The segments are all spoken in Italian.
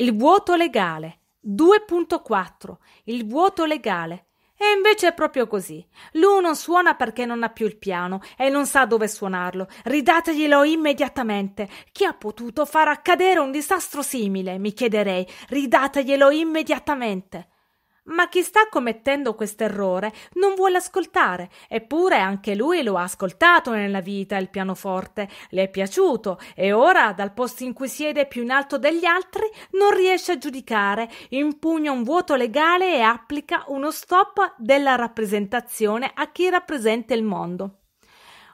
Il vuoto legale. 2.4. Il vuoto legale. E invece è proprio così. Lui non suona perché non ha più il piano e non sa dove suonarlo. Ridateglielo immediatamente. Chi ha potuto far accadere un disastro simile? Mi chiederei. Ridateglielo immediatamente. Ma chi sta commettendo questo errore non vuole ascoltare, eppure anche lui lo ha ascoltato nella vita il pianoforte, le è piaciuto e ora dal posto in cui siede più in alto degli altri non riesce a giudicare, impugna un vuoto legale e applica uno stop della rappresentazione a chi rappresenta il mondo.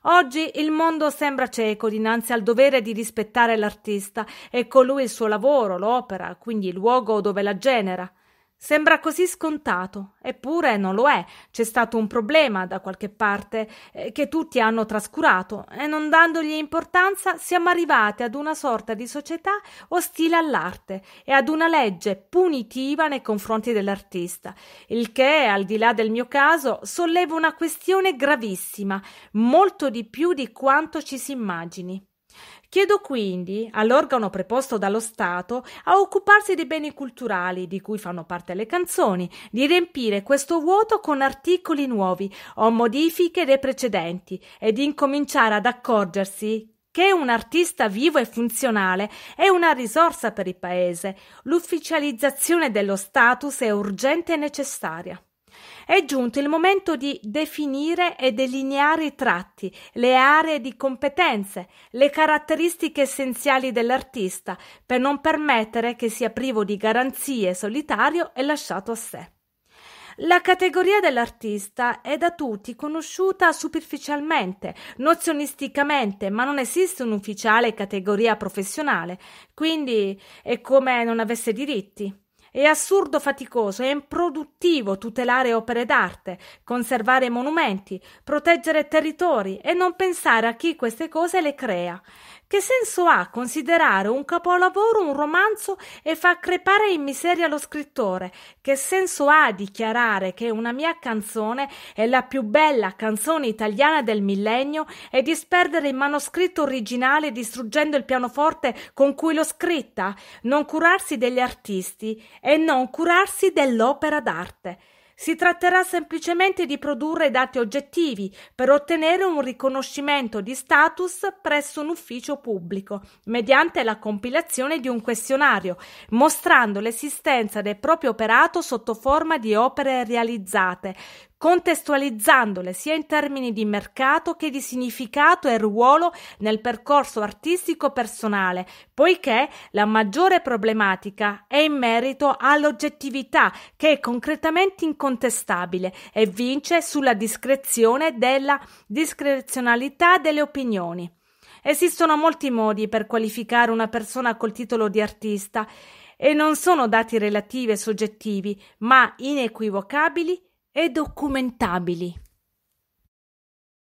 Oggi il mondo sembra cieco dinanzi al dovere di rispettare l'artista e con lui il suo lavoro, l'opera, quindi il luogo dove la genera. Sembra così scontato, eppure non lo è. C'è stato un problema da qualche parte eh, che tutti hanno trascurato e non dandogli importanza siamo arrivati ad una sorta di società ostile all'arte e ad una legge punitiva nei confronti dell'artista, il che, al di là del mio caso, solleva una questione gravissima, molto di più di quanto ci si immagini. Chiedo quindi all'organo preposto dallo Stato a occuparsi dei beni culturali di cui fanno parte le canzoni, di riempire questo vuoto con articoli nuovi o modifiche dei precedenti e di incominciare ad accorgersi che un artista vivo e funzionale è una risorsa per il Paese. L'ufficializzazione dello status è urgente e necessaria. È giunto il momento di definire e delineare i tratti, le aree di competenze, le caratteristiche essenziali dell'artista, per non permettere che sia privo di garanzie, solitario e lasciato a sé. La categoria dell'artista è da tutti conosciuta superficialmente, nozionisticamente, ma non esiste un'ufficiale categoria professionale, quindi è come non avesse diritti. È assurdo faticoso e improduttivo tutelare opere d'arte, conservare monumenti, proteggere territori e non pensare a chi queste cose le crea. Che senso ha considerare un capolavoro un romanzo e far crepare in miseria lo scrittore? Che senso ha dichiarare che una mia canzone è la più bella canzone italiana del millennio e disperdere il manoscritto originale distruggendo il pianoforte con cui l'ho scritta? Non curarsi degli artisti e non curarsi dell'opera d'arte. Si tratterà semplicemente di produrre dati oggettivi per ottenere un riconoscimento di status presso un ufficio pubblico, mediante la compilazione di un questionario, mostrando l'esistenza del proprio operato sotto forma di opere realizzate, contestualizzandole sia in termini di mercato che di significato e ruolo nel percorso artistico personale, poiché la maggiore problematica è in merito all'oggettività che è concretamente incontestabile e vince sulla discrezione della discrezionalità delle opinioni. Esistono molti modi per qualificare una persona col titolo di artista e non sono dati relativi e soggettivi, ma inequivocabili e documentabili.